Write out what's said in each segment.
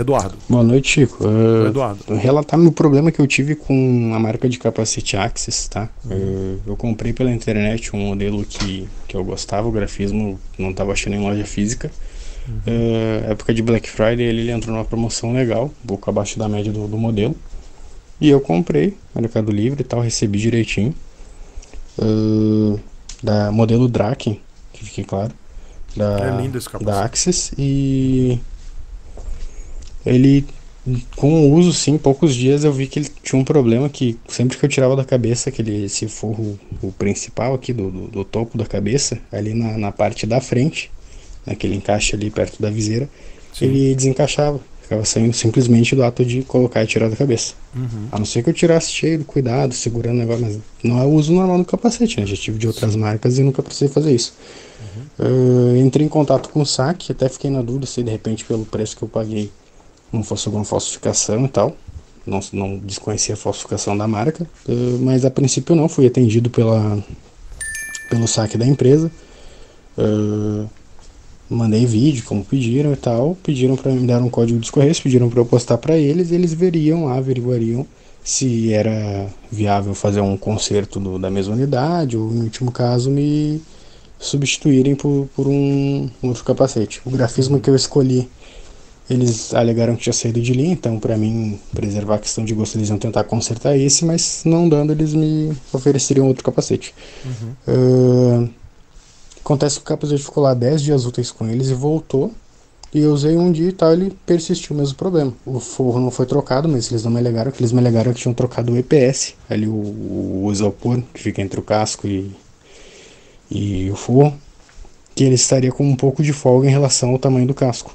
Eduardo. Boa noite, Chico. Uh, Eduardo. Relatar meu problema que eu tive com a marca de capacete Axis, tá? Eu, uhum. é, eu comprei pela internet um modelo que, que eu gostava, o grafismo não estava achando em loja física. Uhum. Uh, época de Black Friday ele, ele, entrou numa promoção legal, um pouco abaixo da média do, do modelo. E eu comprei, Mercado Livre e tal, recebi direitinho. Uh, da modelo Draken, que fique claro. Da, é lindo esse capacete. Da Axis e ele com o uso sim, poucos dias eu vi que ele tinha um problema que sempre que eu tirava da cabeça aquele esse forro o principal aqui do, do, do topo da cabeça, ali na, na parte da frente, naquele encaixe ali perto da viseira, sim. ele desencaixava. Ficava saindo simplesmente do ato de colocar e tirar da cabeça. Uhum. A não ser que eu tirasse cheio, cuidado, segurando o negócio, mas não é o uso normal do capacete, né? Já tive de outras sim. marcas e nunca precisei fazer isso. Uhum. Uh, entrei em contato com o saque, até fiquei na dúvida se de repente pelo preço que eu paguei não fosse alguma falsificação e tal. Não, não desconhecia a falsificação da marca, eh, mas a princípio não, fui atendido pela, pelo saque da empresa. Uh, mandei vídeo, como pediram e tal. Pediram para me dar um código de correios, pediram para eu postar para eles, eles veriam lá, averiguariam se era viável fazer um conserto do, da mesma unidade ou, em último caso, me substituírem por, por um outro capacete. O grafismo que eu escolhi eles alegaram que tinha saído de linha, então para mim preservar a questão de gosto eles iam tentar consertar esse, mas não dando eles me ofereceriam outro capacete. Uhum. Uh, acontece que o capacete ficou lá 10 dias úteis com eles e voltou. E eu usei um dia e tal, ele persistiu o mesmo problema. O forro não foi trocado, mas eles não me alegaram que eles me alegaram que tinham trocado o EPS, ali o, o isopor, que fica entre o casco e, e o forro, que ele estaria com um pouco de folga em relação ao tamanho do casco.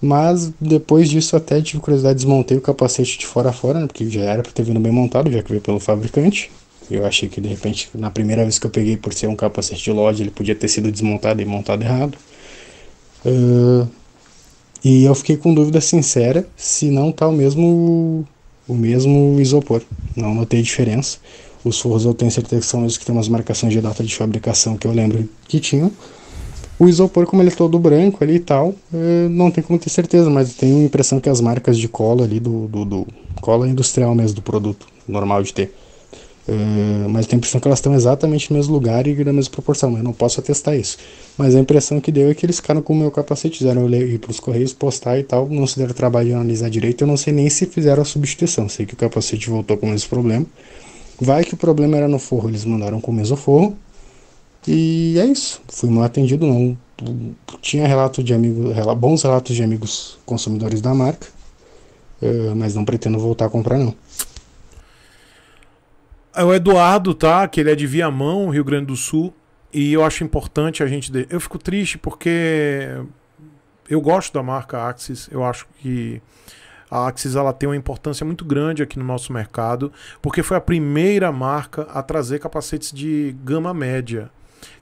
Mas depois disso até tive curiosidade, desmontei o capacete de fora a fora, né, porque já era para ter vindo bem montado, já que veio pelo fabricante. Eu achei que de repente, na primeira vez que eu peguei, por ser um capacete de loja, ele podia ter sido desmontado e montado errado. Uh, e eu fiquei com dúvida sincera se não tá o mesmo o mesmo isopor. Não notei diferença. Os forros eu tenho certeza que são os que tem umas marcações de data de fabricação que eu lembro que tinham. O isopor, como ele é todo branco ali e tal, é, não tem como ter certeza, mas tenho a impressão que as marcas de cola ali, do, do, do cola industrial mesmo, do produto, normal de ter. É, mas tenho a impressão que elas estão exatamente no mesmo lugar e na mesma proporção, mas eu não posso atestar isso. Mas a impressão que deu é que eles ficaram com o meu capacete, fizeram eu ir para os correios, postar e tal, não se deram trabalho de analisar direito, eu não sei nem se fizeram a substituição, sei que o capacete voltou com o mesmo problema. Vai que o problema era no forro, eles mandaram com o mesmo forro, e é isso, fui mal atendido, não. Tinha relato de amigo, bons relatos de amigos consumidores da marca, eh, mas não pretendo voltar a comprar, não. É o Eduardo, tá? Que ele é de Viamão, Rio Grande do Sul. E eu acho importante a gente. Eu fico triste porque eu gosto da marca Axis. Eu acho que a Axis ela tem uma importância muito grande aqui no nosso mercado, porque foi a primeira marca a trazer capacetes de gama média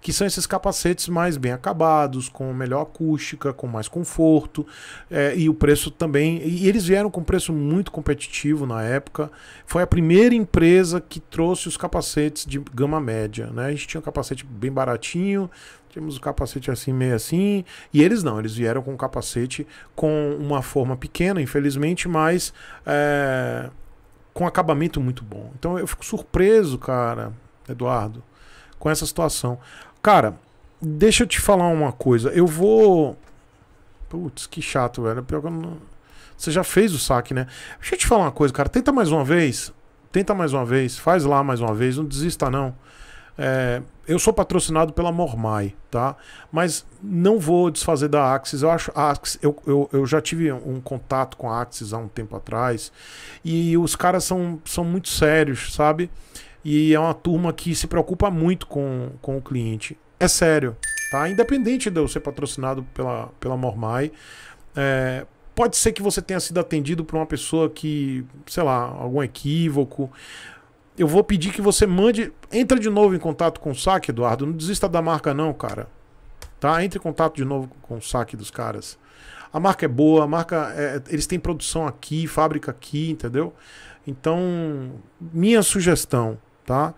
que são esses capacetes mais bem acabados, com melhor acústica, com mais conforto, é, e o preço também. E eles vieram com preço muito competitivo na época. Foi a primeira empresa que trouxe os capacetes de gama média. Né? A gente tinha um capacete bem baratinho, tínhamos o um capacete assim, meio assim, e eles não, eles vieram com um capacete com uma forma pequena, infelizmente, mas. É, com acabamento muito bom. Então eu fico surpreso, cara, Eduardo, com essa situação. Cara, deixa eu te falar uma coisa. Eu vou. Putz, que chato, velho. Pior que eu não... Você já fez o saque, né? Deixa eu te falar uma coisa, cara. Tenta mais uma vez. Tenta mais uma vez. Faz lá mais uma vez. Não desista, não. É, eu sou patrocinado pela Mormai, tá? Mas não vou desfazer da Axis. Eu acho a Axis, eu, eu, eu, já tive um contato com a Axis há um tempo atrás e os caras são, são muito sérios, sabe? E é uma turma que se preocupa muito com, com o cliente. É sério, tá? Independente de eu ser patrocinado pela, pela Mormai, é, pode ser que você tenha sido atendido por uma pessoa que, sei lá, algum equívoco. Eu vou pedir que você mande. Entra de novo em contato com o saque, Eduardo. Não desista da marca, não, cara. Tá? Entre em contato de novo com o saque dos caras. A marca é boa, a marca. É... eles têm produção aqui, fábrica aqui, entendeu? Então, minha sugestão tá?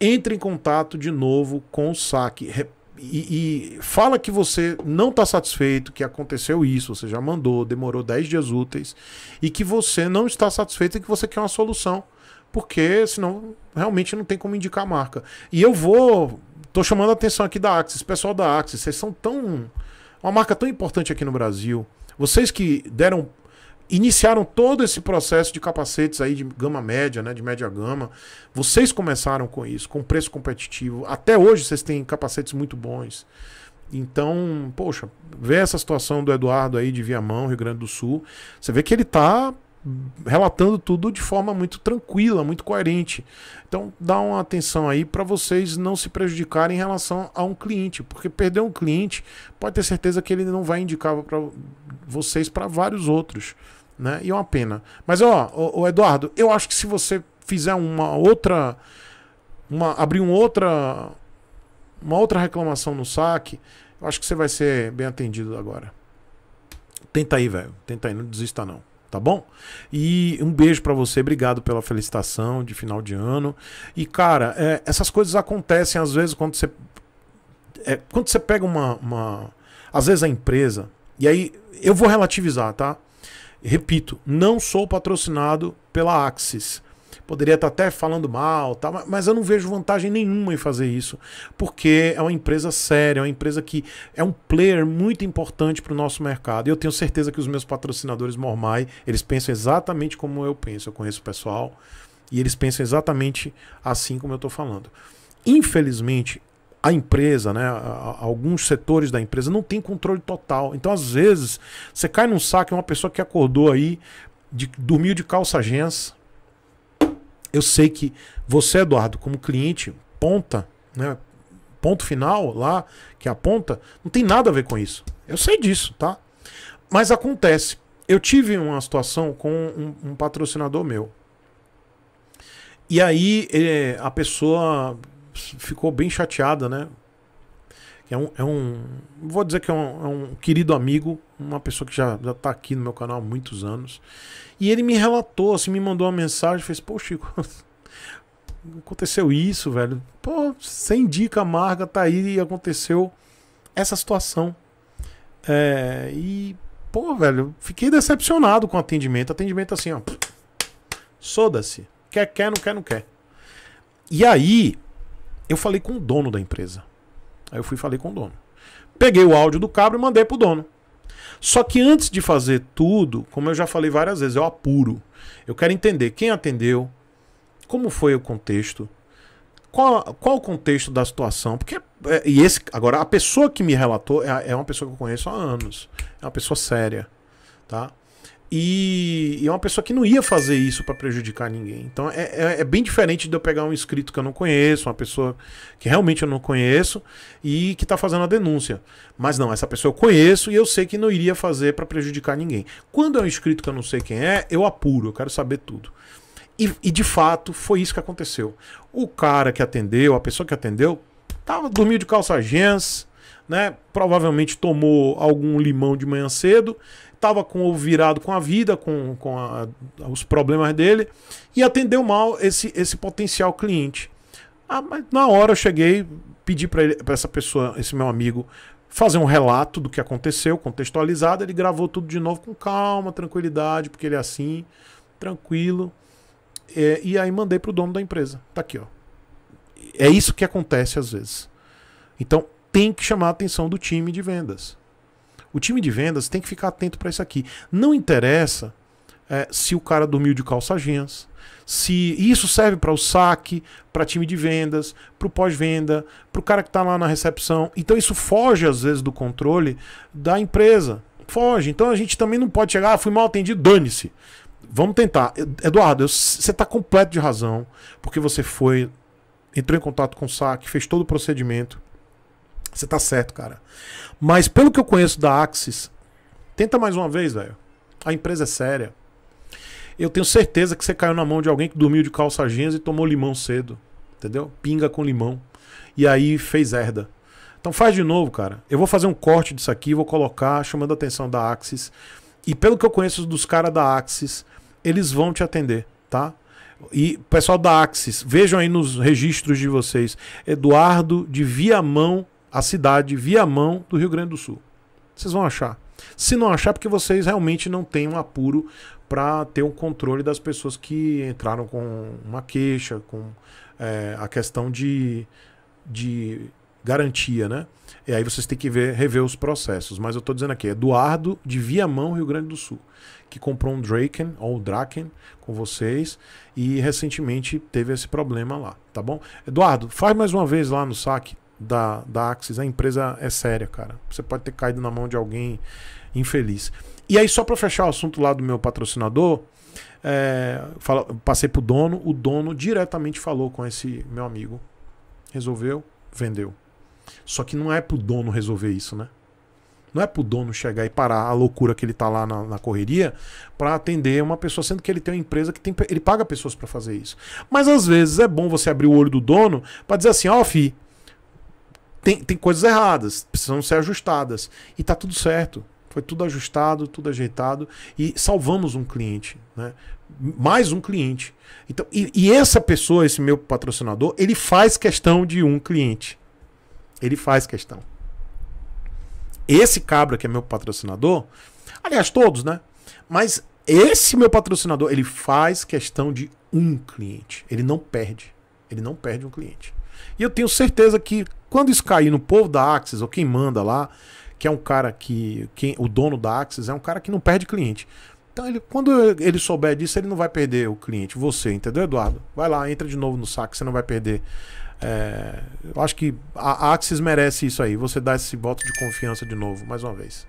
Entre em contato de novo com o saque. E, e fala que você não está satisfeito, que aconteceu isso, você já mandou, demorou 10 dias úteis, e que você não está satisfeito e que você quer uma solução. Porque senão realmente não tem como indicar a marca. E eu vou. tô chamando a atenção aqui da Axis, pessoal da Axis, vocês são tão. Uma marca tão importante aqui no Brasil. Vocês que deram iniciaram todo esse processo de capacetes aí de gama média, né, de média gama. Vocês começaram com isso, com preço competitivo. Até hoje vocês têm capacetes muito bons. Então, poxa, vê essa situação do Eduardo aí de Viamão, Rio Grande do Sul. Você vê que ele está relatando tudo de forma muito tranquila, muito coerente. Então, dá uma atenção aí para vocês não se prejudicarem em relação a um cliente, porque perder um cliente pode ter certeza que ele não vai indicar para vocês para vários outros. Né? E é uma pena. Mas, ó, o, Eduardo, eu acho que se você fizer uma outra. Uma, abrir um outra, uma outra reclamação no saque, eu acho que você vai ser bem atendido agora. Tenta aí, velho. Tenta aí, não desista não. Tá bom? E um beijo para você, obrigado pela felicitação de final de ano. E cara, é, essas coisas acontecem às vezes quando você. É, quando você pega uma, uma. Às vezes a empresa. E aí, eu vou relativizar, tá? Repito, não sou patrocinado pela Axis. Poderia estar tá até falando mal, tá? mas eu não vejo vantagem nenhuma em fazer isso, porque é uma empresa séria, é uma empresa que é um player muito importante para o nosso mercado. E eu tenho certeza que os meus patrocinadores Mormai, eles pensam exatamente como eu penso. Eu conheço o pessoal e eles pensam exatamente assim como eu estou falando. Infelizmente, a empresa, né, alguns setores da empresa não tem controle total. Então, às vezes, você cai num saco, é uma pessoa que acordou aí, de, dormiu de calça gens. Eu sei que você, Eduardo, como cliente, ponta, né, ponto final lá, que é a ponta, não tem nada a ver com isso. Eu sei disso, tá? Mas acontece. Eu tive uma situação com um, um patrocinador meu. E aí, eh, a pessoa ficou bem chateada, né? É um, é um vou dizer que é um, é um, querido amigo, uma pessoa que já já está aqui no meu canal há muitos anos. E ele me relatou, assim, me mandou uma mensagem, fez: "Pô, Chico, aconteceu isso, velho. Pô, sem dica amarga tá aí e aconteceu essa situação. É, e pô, velho, fiquei decepcionado com o atendimento. Atendimento assim, ó, soda-se. Quer, quer, não quer, não quer. E aí, eu falei com o dono da empresa. Aí eu fui e falei com o dono. Peguei o áudio do cabo e mandei pro dono. Só que antes de fazer tudo, como eu já falei várias vezes, eu apuro. Eu quero entender quem atendeu, como foi o contexto, qual, qual o contexto da situação. Porque é, e esse agora a pessoa que me relatou é, é uma pessoa que eu conheço há anos, é uma pessoa séria, tá? E, e, é uma pessoa que não ia fazer isso para prejudicar ninguém. Então é, é, é, bem diferente de eu pegar um inscrito que eu não conheço, uma pessoa que realmente eu não conheço e que está fazendo a denúncia. Mas não, essa pessoa eu conheço e eu sei que não iria fazer para prejudicar ninguém. Quando é um inscrito que eu não sei quem é, eu apuro, eu quero saber tudo. E, e de fato foi isso que aconteceu. O cara que atendeu, a pessoa que atendeu, tava, dormindo de calça jeans, né? Provavelmente tomou algum limão de manhã cedo, estava com o virado com a vida, com, com a, os problemas dele, e atendeu mal esse, esse potencial cliente. Ah, mas na hora eu cheguei, pedi para essa pessoa, esse meu amigo, fazer um relato do que aconteceu, contextualizado. Ele gravou tudo de novo com calma, tranquilidade, porque ele é assim, tranquilo. É, e aí mandei para o dono da empresa. Tá aqui, ó. É isso que acontece às vezes. Então, tem que chamar a atenção do time de vendas. O time de vendas tem que ficar atento para isso aqui. Não interessa é, se o cara dormiu de calça jeans, se isso serve para o saque, para time de vendas, para o pós-venda, para o cara que está lá na recepção. Então isso foge às vezes do controle da empresa. Foge. Então a gente também não pode chegar, ah, fui mal atendido, dane-se. Vamos tentar. Eduardo, você está completo de razão, porque você foi, entrou em contato com o saque, fez todo o procedimento. Você tá certo, cara. Mas pelo que eu conheço da Axis, tenta mais uma vez, velho. A empresa é séria. Eu tenho certeza que você caiu na mão de alguém que dormiu de calça jeans e tomou limão cedo. Entendeu? Pinga com limão. E aí fez herda. Então faz de novo, cara. Eu vou fazer um corte disso aqui, vou colocar, chamando a atenção da Axis. E pelo que eu conheço dos caras da Axis, eles vão te atender, tá? E pessoal da Axis, vejam aí nos registros de vocês. Eduardo de Viamão a cidade Viamão do Rio Grande do Sul. Vocês vão achar. Se não achar, é porque vocês realmente não têm um apuro para ter o um controle das pessoas que entraram com uma queixa, com é, a questão de, de garantia, né? E aí vocês têm que ver, rever os processos. Mas eu estou dizendo aqui, é Eduardo de Viamão, Rio Grande do Sul, que comprou um Draken ou um Draken com vocês e recentemente teve esse problema lá, tá bom? Eduardo, faz mais uma vez lá no saque, da, da Axis, a empresa é séria, cara. Você pode ter caído na mão de alguém infeliz. E aí, só para fechar o assunto lá do meu patrocinador, é, fala, passei pro dono, o dono diretamente falou com esse meu amigo. Resolveu, vendeu. Só que não é pro dono resolver isso, né? Não é pro dono chegar e parar a loucura que ele tá lá na, na correria para atender uma pessoa, sendo que ele tem uma empresa que tem, ele paga pessoas para fazer isso. Mas às vezes é bom você abrir o olho do dono para dizer assim: ó, oh, fi, tem, tem coisas erradas, precisam ser ajustadas. E tá tudo certo. Foi tudo ajustado, tudo ajeitado. E salvamos um cliente, né? Mais um cliente. Então, e, e essa pessoa, esse meu patrocinador, ele faz questão de um cliente. Ele faz questão. Esse cabra que é meu patrocinador, aliás, todos, né? Mas esse meu patrocinador, ele faz questão de um cliente. Ele não perde. Ele não perde um cliente. E eu tenho certeza que quando isso cair no povo da Axis, ou quem manda lá, que é um cara que. Quem, o dono da Axis é um cara que não perde cliente. Então, ele, quando ele souber disso, ele não vai perder o cliente, você, entendeu, Eduardo? Vai lá, entra de novo no saco, você não vai perder. É, eu acho que a Axis merece isso aí. Você dá esse voto de confiança de novo, mais uma vez.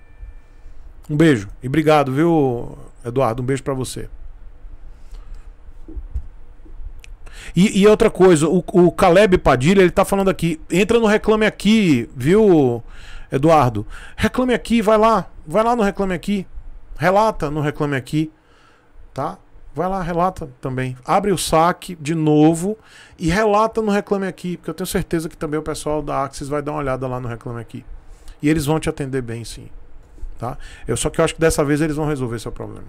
Um beijo e obrigado, viu, Eduardo? Um beijo para você. E, e outra coisa, o, o, Caleb Padilha, ele tá falando aqui. Entra no Reclame Aqui, viu, Eduardo? Reclame Aqui, vai lá. Vai lá no Reclame Aqui. Relata no Reclame Aqui. Tá? Vai lá, relata também. Abre o saque de novo e relata no Reclame Aqui, porque eu tenho certeza que também o pessoal da Axis vai dar uma olhada lá no Reclame Aqui. E eles vão te atender bem, sim. Tá? Eu, só que eu acho que dessa vez eles vão resolver seu problema.